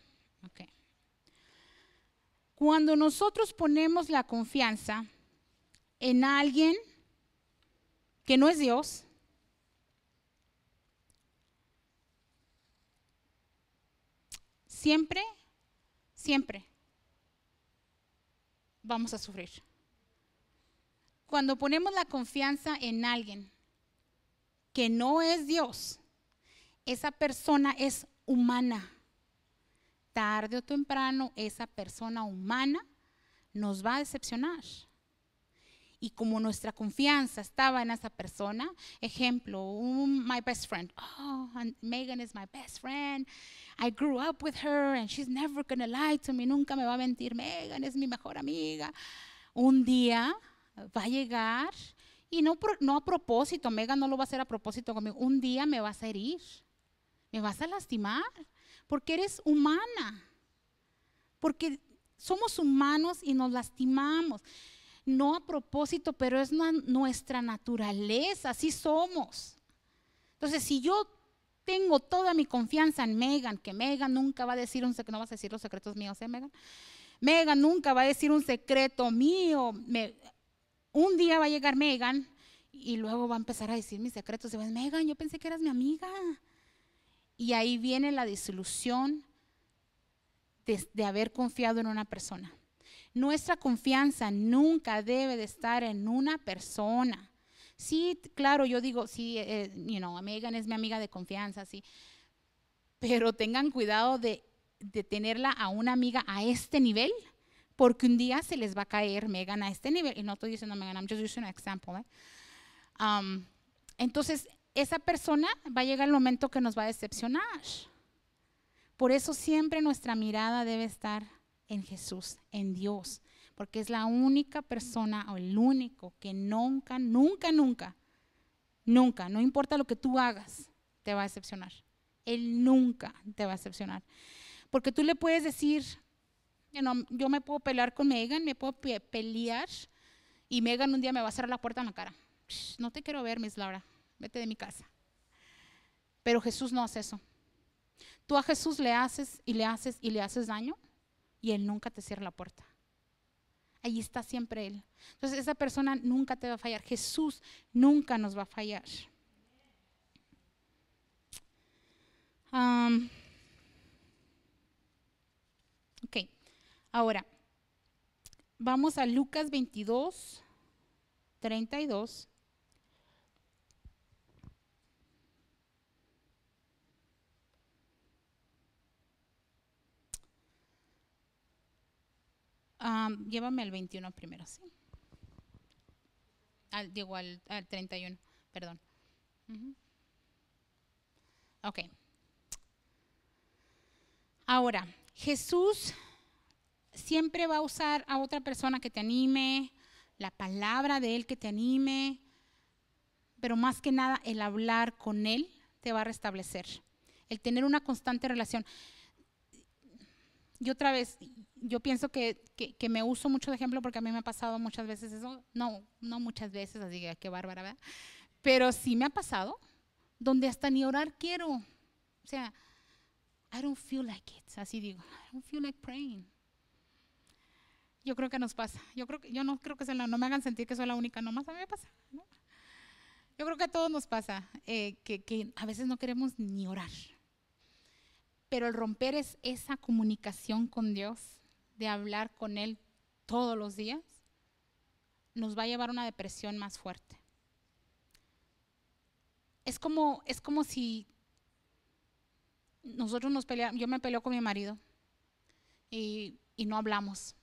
Cuando nosotros ponemos la confianza en alguien que no es Dios, siempre, siempre vamos a sufrir cuando ponemos la confianza en alguien que no es Dios, esa persona es humana. Tarde o temprano, esa persona humana nos va a decepcionar. Y como nuestra confianza estaba en esa persona, ejemplo, un, my best friend. Oh, Megan is my best friend. I grew up with her and she's never gonna lie to me. Nunca me va a mentir. Megan es mi mejor amiga. Un día va a llegar y no, no a propósito, Megan no lo va a hacer a propósito conmigo, un día me vas a herir, me vas a lastimar, porque eres humana, porque somos humanos y nos lastimamos. No a propósito, pero es nuestra naturaleza, así somos. Entonces, si yo tengo toda mi confianza en Megan, que Megan nunca va a decir un secreto, no vas a decir los secretos míos, ¿eh, Megan? Megan nunca va a decir un secreto mío. Me, un día va a llegar Megan y luego va a empezar a decir mis secretos. Y Megan, yo pensé que eras mi amiga. Y ahí viene la disolución de, haber confiado en una persona. Nuestra confianza nunca debe de estar en una persona. Sí, claro, yo digo, sí, eh, eh, Megan es mi amiga de confianza, sí. Pero tengan cuidado de, de tenerla a una amiga a este nivel porque un día se les va a caer Megan a este nivel. Y no estoy diciendo Megan, I'm just using an example. Eh. Um, entonces, esa persona va a llegar el momento que nos va a decepcionar. Por eso siempre nuestra mirada debe estar en Jesús, en Dios, porque es la única persona o el único que nunca, nunca, nunca, nunca, no importa lo que tú hagas, te va a decepcionar. Él nunca te va a decepcionar. Porque tú le puedes decir yo me puedo pelear con Megan, me puedo pelear y Megan un día me va a cerrar la puerta en la cara. no te quiero ver, Miss Laura, vete de mi casa. Pero Jesús no hace eso. Tú a Jesús le haces y le haces y le haces daño y Él nunca te cierra la puerta. Allí está siempre Él. Entonces esa persona nunca te va a fallar. Jesús nunca nos va a fallar. Um, Ahora, vamos a Lucas 22, 32. Ah, llévame al 21 primero, ¿sí? Al, al, 31, perdón. Ok. Ahora, Jesús siempre va a usar a otra persona que te anime, la palabra de Él que te anime, pero más que nada el hablar con Él te va a restablecer, el tener una constante relación. Y otra vez, yo pienso que, me uso mucho de ejemplo porque a mí me ha pasado muchas veces eso, no, no muchas veces, así que qué bárbara, ¿verdad? Pero sí me ha pasado, donde hasta ni orar quiero. O sea, I don't feel like it, así digo, I don't feel like praying. Yo creo que nos pasa. Yo creo que, yo no creo que sea la, no me hagan sentir que soy la única, nomás a mí me pasa. Yo creo que a todos nos pasa eh, que, a veces no queremos ni orar. Pero el romper es esa comunicación con Dios, de hablar con Él todos los días, nos va a llevar a una depresión más fuerte. Es como, es como si nosotros nos peleamos, yo me peleo con mi marido y no hablamos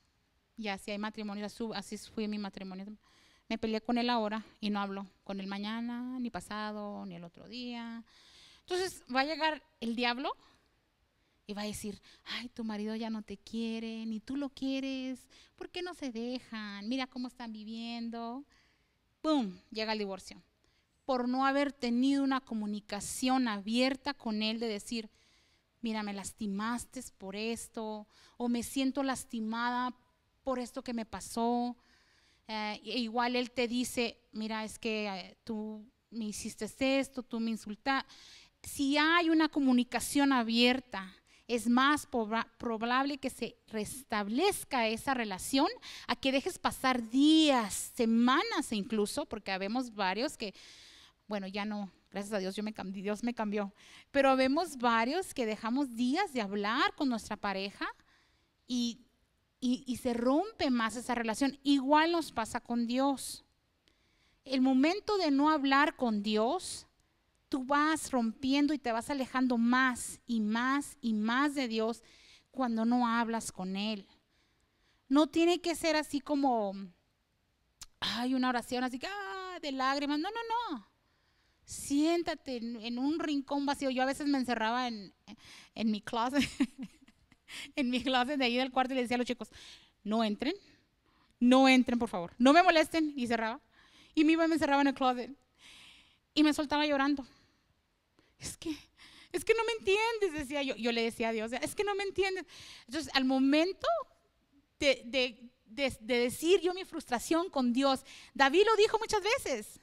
y así hay matrimonios, así fui mi matrimonio. Me peleé con él ahora y no hablo con él mañana, ni pasado, ni el otro día. Entonces va a llegar el diablo y va a decir, ay, tu marido ya no te quiere, ni tú lo quieres, ¿por qué no se dejan? Mira cómo están viviendo. ¡Pum! Llega el divorcio. Por no haber tenido una comunicación abierta con él de decir, mira, me lastimaste por esto, o me siento lastimada por esto que me pasó. Eh, e igual él te dice, mira, es que eh, tú me hiciste esto, tú me insultaste, Si hay una comunicación abierta, es más probable que se restablezca esa relación a que dejes pasar días, semanas e incluso, porque habemos varios que, bueno, ya no, gracias a Dios, yo me Dios me cambió, pero vemos varios que dejamos días de hablar con nuestra pareja y y, se rompe más esa relación. Igual nos pasa con Dios. El momento de no hablar con Dios, tú vas rompiendo y te vas alejando más y más y más de Dios cuando no hablas con Él. No tiene que ser así como, hay una oración así que, ah, de lágrimas. No, no, no. Siéntate en, un rincón vacío. Yo a veces me encerraba en, en mi closet [laughs] [laughs] en mi closet de ahí del cuarto y le decía a los chicos, no entren, no entren, por favor, no me molesten. Y cerraba. Y mi mamá me cerraba en el closet. Y me soltaba llorando. Es que, es que no me entiendes, decía yo. Yo le decía a Dios, es que no me entiendes. Entonces, al momento de, de, de, decir yo mi frustración con Dios, David lo dijo muchas veces.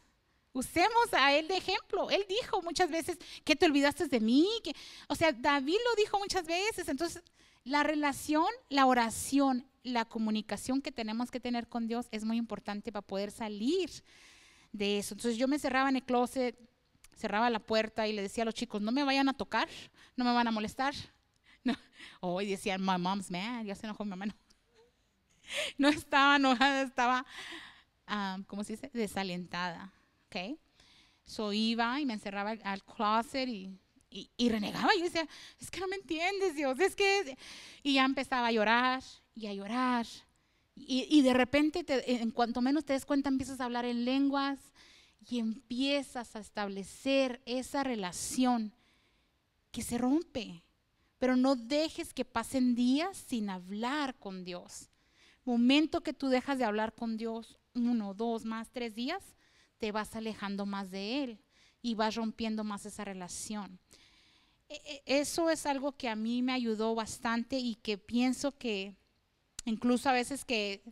Usemos a él de ejemplo. Él dijo muchas veces que te olvidaste de mí. Que, o sea, David lo dijo muchas veces. Entonces, la relación, la oración, la comunicación que tenemos que tener con Dios es muy importante para poder salir de eso. Entonces yo me cerraba en el closet, cerraba la puerta y le decía a los chicos, no me vayan a tocar, no me van a molestar. [laughs] No. Oh, decían, my mom's mad, ya se enojó mi mamá. No, [laughs] estaba enojada, estaba, ah, ¿cómo se dice? Desalentada. ¿ok? So iba y me encerraba al closet y y, renegaba. Yo decía, es que no me entiendes, Dios, es que... Y ya empezaba a llorar y a llorar. Y, de repente, en cuanto menos te des cuenta, empiezas a hablar en lenguas y empiezas a establecer esa relación que se rompe. Pero no dejes que pasen días sin hablar con Dios. Momento que tú dejas de hablar con Dios, uno, dos, más, tres días, te vas alejando más de Él y vas rompiendo más esa relación. E, e, eso es algo que a mí me ayudó bastante y que pienso que incluso a veces que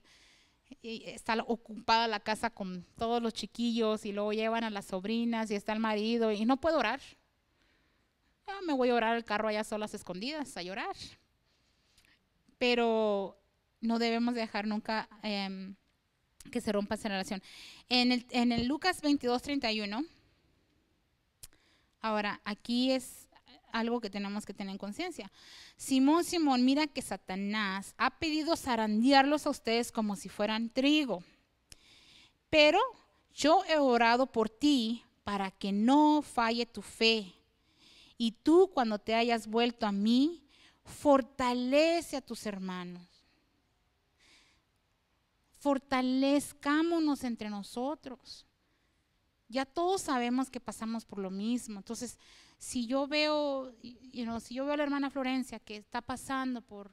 eh, está ocupada la casa con todos los chiquillos y luego llevan a las sobrinas y está el marido y no puedo orar. Ah, me voy a orar al carro allá solas escondidas a llorar. Pero no debemos dejar nunca em, que se rompa esa relación. En el, en el Lucas 22, 31, ahora aquí es algo que tenemos que tener en conciencia. Simón, Simón, mira que Satanás ha pedido zarandearlos a ustedes como si fueran trigo. Pero yo he orado por ti para que no falle tu fe. Y tú cuando te hayas vuelto a mí, fortalece a tus hermanos. Fortalezcámonos entre nosotros. Ya todos sabemos que pasamos por lo mismo. Entonces, si yo veo, si yo veo a la hermana Florencia que está pasando por,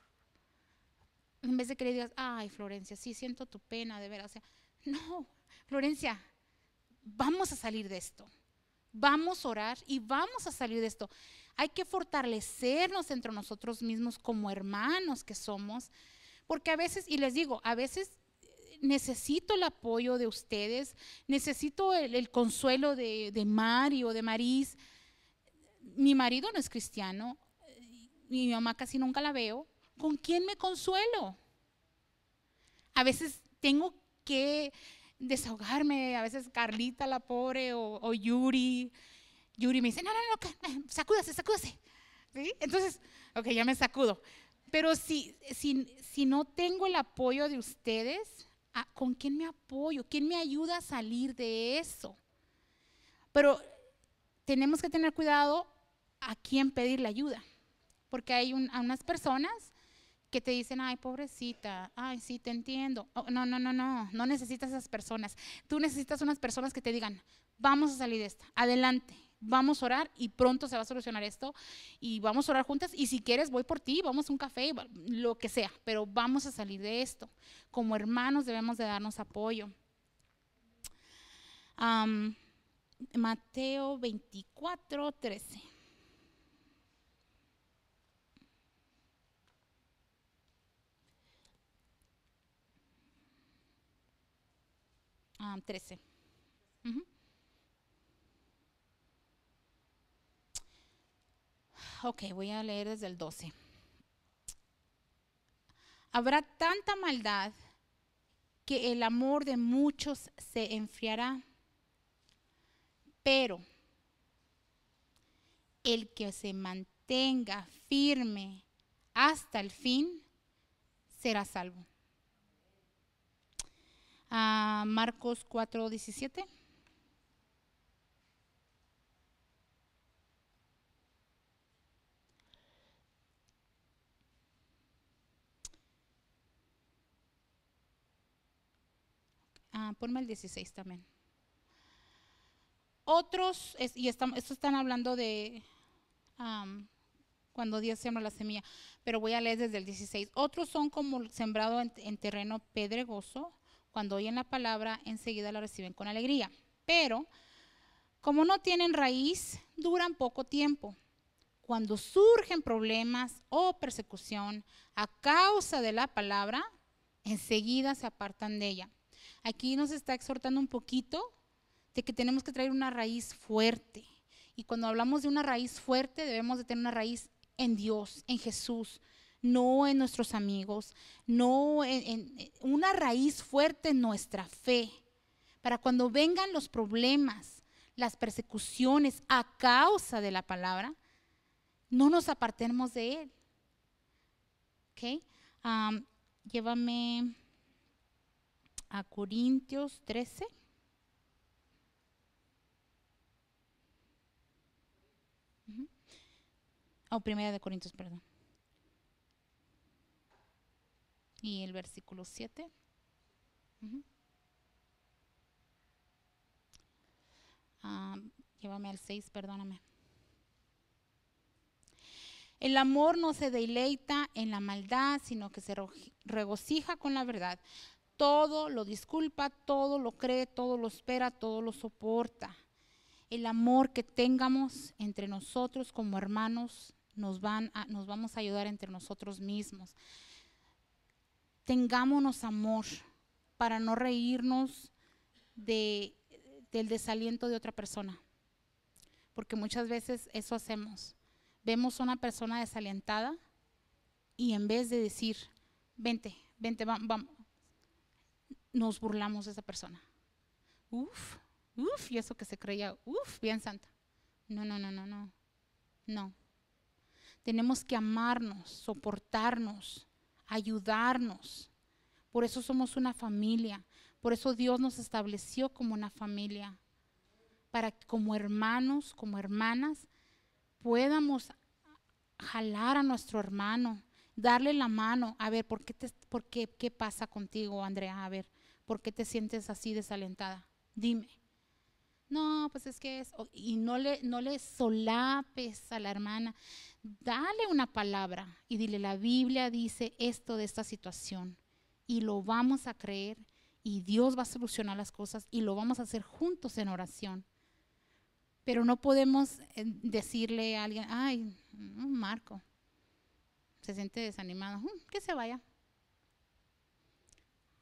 en vez de que le digas, ay Florencia, sí siento tu pena, de ver. no, Florencia, vamos a salir de esto, vamos a orar y vamos a salir de esto. Hay que fortalecernos entre nosotros mismos como hermanos que somos, porque a veces, y les digo, a veces eh, necesito el apoyo de ustedes, necesito el, consuelo de, de Mario, de Maris mi marido no es cristiano, mi mamá casi nunca la veo, ¿con quién me consuelo? A veces tengo que desahogarme, a veces Carlita la pobre o, Yuri. Yuri me dice, no, no, no, eh, sacúdase, sacúdase. Entonces, ok, ya me sacudo. Pero si, si, si no tengo el apoyo de ustedes, ah, ¿con quién me apoyo? ¿Quién me ayuda a salir de eso? Pero tenemos que tener cuidado a quién pedirle ayuda. Porque hay a unas personas que te dicen, ay, pobrecita, ay, sí, te entiendo. no, no, no, no, no necesitas esas personas. Tú necesitas unas personas que te digan, vamos a salir de esto, adelante, vamos a orar y pronto se va a solucionar esto y vamos a orar juntas y si quieres voy por ti, vamos a un café, lo que sea, pero vamos a salir de esto. Como hermanos debemos de darnos apoyo. Mateo 24, 13. 13. Ah, ok, voy a leer desde el 12. Habrá tanta maldad que el amor de muchos se enfriará, pero el que se mantenga firme hasta el fin será salvo a Marcos 4:17. Ah, ponme el 16 también. Otros, y estamos esto están hablando de cuando Dios siembra la semilla, pero voy a leer desde el 16. Otros son como sembrado en terreno pedregoso, cuando oyen la palabra, enseguida la reciben con alegría. Pero, como no tienen raíz, duran poco tiempo. Cuando surgen problemas o persecución a causa de la palabra, enseguida se apartan de ella. Aquí nos está exhortando un poquito de que tenemos que traer una raíz fuerte. Y cuando hablamos de una raíz fuerte, debemos de tener una raíz en Dios, en Jesús, no en nuestros amigos, no en, eh, una raíz fuerte en nuestra fe, para cuando vengan los problemas, las persecuciones a causa de la palabra, no nos apartemos de él. ¿Ok? llévame a Corintios 13. Oh, primera de Corintios, perdón. y el versículo 7. Ah, llévame al 6, perdóname. El amor no se deleita en la maldad, sino que se regocija con la verdad. Todo lo disculpa, todo lo cree, todo lo espera, todo lo soporta. El amor que tengamos entre nosotros como hermanos nos, van a, nos vamos a ayudar entre nosotros mismos tengámonos amor para no reírnos del desaliento de otra persona. Porque muchas veces eso hacemos. Vemos a una persona desalientada y en vez de decir, vente, vente, vamos, nos burlamos de esa persona. Uf, uf, y eso que se creía, uf, bien santa. No, no, no, no, no. No. Tenemos que amarnos, soportarnos, ayudarnos. Por eso somos una familia. Por eso Dios nos estableció como una familia. Para que como hermanos, como hermanas, podamos jalar a nuestro hermano, darle la mano. A ver, ¿por qué, te, por qué, qué pasa contigo, Andrea? A ver, ¿por qué te sientes así desalentada? Dime no, pues es que es, y no le, no le solapes a la hermana, dale una palabra y dile, la Biblia dice esto de esta situación y lo vamos a creer y Dios va a solucionar las cosas y lo vamos a hacer juntos en oración. Pero no podemos eh, decirle a alguien, ay, Marco, se siente desanimado, mm, que se vaya.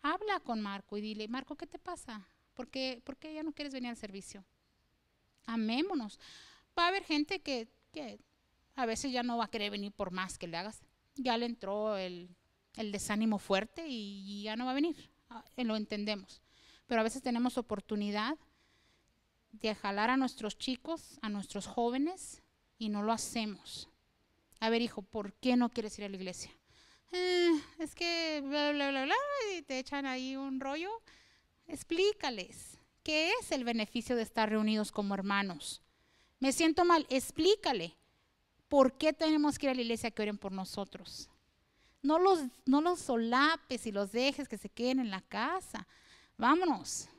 Habla con Marco y dile, Marco, ¿qué te pasa? ¿Por qué, ya no quieres venir al servicio? Amémonos. Va a haber gente que, que a veces ya no va a querer venir por más que le hagas. Ya le entró el, el desánimo fuerte y ya no va a venir. Ah, eh, lo entendemos. Pero a veces tenemos oportunidad de jalar a nuestros chicos, a nuestros jóvenes, y no lo hacemos. A ver, hijo, ¿por qué no quieres ir a la iglesia? Eh, es que bla, bla, bla, bla, y te echan ahí un rollo explícales, ¿qué es el beneficio de estar reunidos como hermanos? Me siento mal, explícale, ¿por qué tenemos que ir a la iglesia que oren por nosotros? No los, no los solapes y los dejes que se queden en la casa. Vámonos.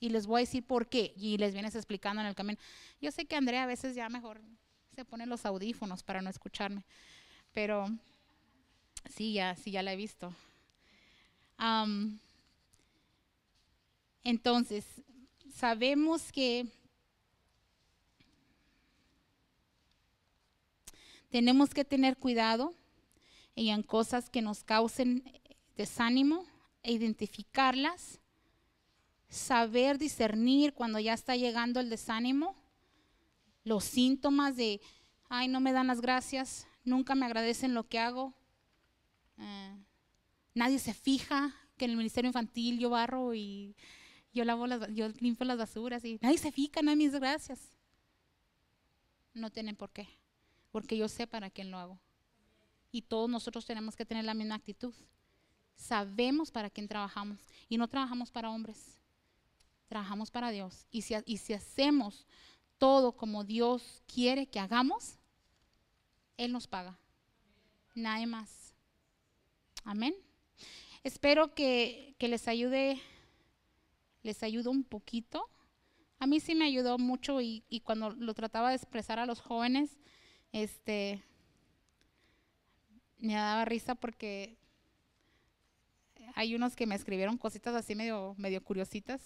Y les voy a decir por qué. Y les vienes explicando en el camino. Yo sé que Andrea a veces ya mejor se pone los audífonos para no escucharme. Pero sí, ya, sí, ya la he visto. Entonces, sabemos que tenemos que tener cuidado en cosas que nos causen desánimo, e identificarlas, saber discernir cuando ya está llegando el desánimo, los síntomas de, ay, no me dan las gracias, nunca me agradecen lo que hago, eh, nadie se fija que en el Ministerio Infantil yo barro y yo lavo las, limpio las basuras y nadie se fica, no mis gracias. No tienen por qué, porque yo sé para quién lo hago. Y todos nosotros tenemos que tener la misma actitud. Sabemos para quién trabajamos y no trabajamos para hombres, trabajamos para Dios. Y si, y si hacemos todo como Dios quiere que hagamos, Él nos paga. Nada más. Amén. Espero que, que les ayude les ayuda un poquito. A mí sí me ayudó mucho y, cuando lo trataba de expresar a los jóvenes, este, me daba risa porque hay unos que me escribieron cositas así medio, medio curiositas.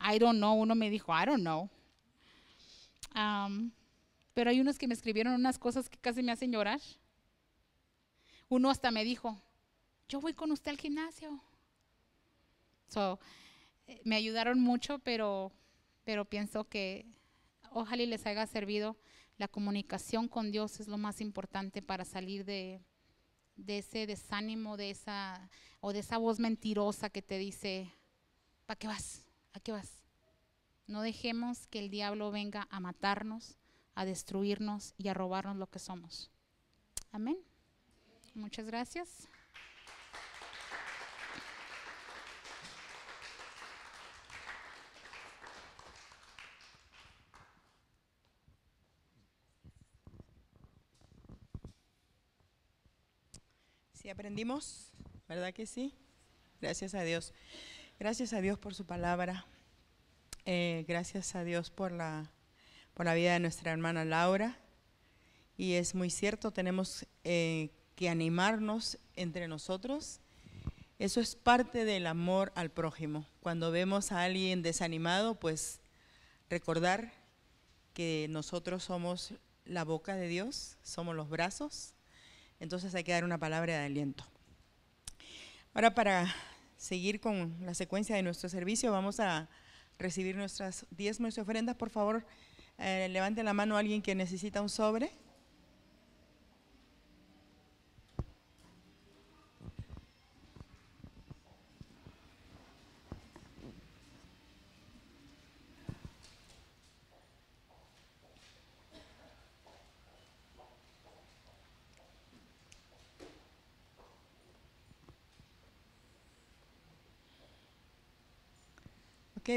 I don't know, uno me dijo, I don't know. pero hay unos que me escribieron unas cosas que casi me hacen llorar. Uno hasta me dijo, yo voy con usted al gimnasio. So, me ayudaron mucho, pero, pero pienso que ojalá les haya servido. La comunicación con Dios es lo más importante para salir de, ese desánimo, de esa, o de esa voz mentirosa que te dice, ¿para qué vas? ¿A qué vas? No dejemos que el diablo venga a matarnos, a destruirnos y a robarnos lo que somos. Amén. Muchas gracias. y aprendimos, ¿verdad que sí? Gracias a Dios. Gracias a Dios por su palabra. Eh, gracias a Dios por la, por la vida de nuestra hermana Laura. Y es muy cierto, tenemos eh, que animarnos entre nosotros. Eso es parte del amor al prójimo. Cuando vemos a alguien desanimado, pues recordar que nosotros somos la boca de Dios, somos los brazos entonces hay que dar una palabra de aliento. Ahora para seguir con la secuencia de nuestro servicio, vamos a recibir nuestras diez y ofrendas. Por favor, eh, levante la mano alguien que necesita un sobre.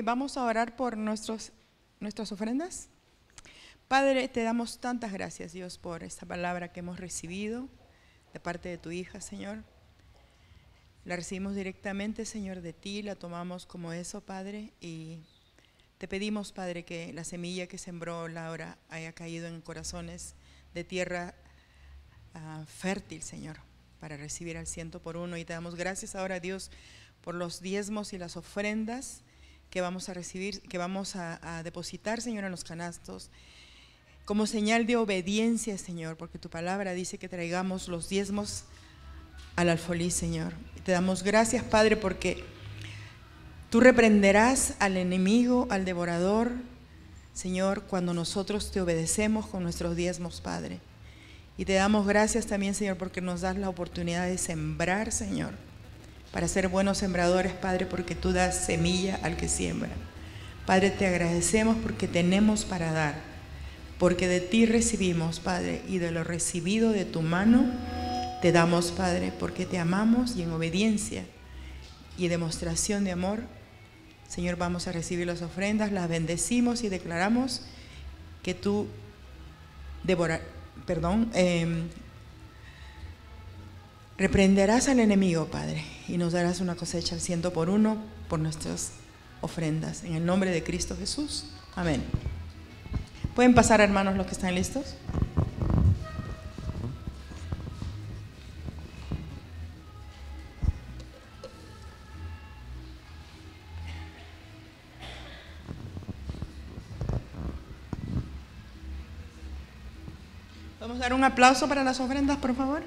vamos a orar por nuestros, nuestras ofrendas. Padre, te damos tantas gracias, Dios, por esta palabra que hemos recibido de parte de tu hija, Señor. La recibimos directamente, Señor, de ti, la tomamos como eso, Padre, y te pedimos, Padre, que la semilla que sembró Laura haya caído en corazones de tierra ah, fértil, Señor, para recibir al ciento por uno. Y te damos gracias ahora, Dios, por los diezmos y las ofrendas que vamos a recibir, que vamos a, depositar, Señor, en los canastos, como señal de obediencia, Señor, porque tu palabra dice que traigamos los diezmos al alfolí, Señor. Te damos gracias, Padre, porque tú reprenderás al enemigo, al devorador, Señor, cuando nosotros te obedecemos con nuestros diezmos, Padre. Y te damos gracias también, Señor, porque nos das la oportunidad de sembrar, Señor para ser buenos sembradores, Padre, porque tú das semilla al que siembra. Padre, te agradecemos porque tenemos para dar, porque de ti recibimos, Padre, y de lo recibido de tu mano te damos, Padre, porque te amamos y en obediencia y demostración de amor, Señor, vamos a recibir las ofrendas, las bendecimos y declaramos que tú devorar, perdón, em, Reprenderás al enemigo, Padre, y nos darás una cosecha al ciento por uno por nuestras ofrendas. En el nombre de Cristo Jesús. Amén. ¿Pueden pasar, hermanos, los que están listos? Vamos a dar un aplauso para las ofrendas, por favor.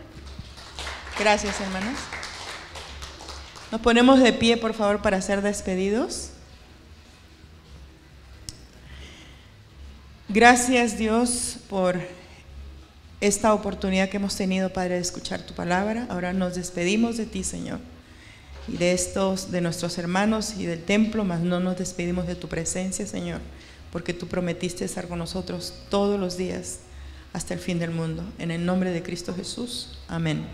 Gracias, hermanos. Nos ponemos de pie, por favor, para ser despedidos. Gracias, Dios, por esta oportunidad que hemos tenido, Padre, de escuchar tu palabra. Ahora nos despedimos de ti, Señor, y de estos, de nuestros hermanos y del templo, mas no nos despedimos de tu presencia, Señor, porque tú prometiste estar con nosotros todos los días hasta el fin del mundo. En el nombre de Cristo Jesús. Amén.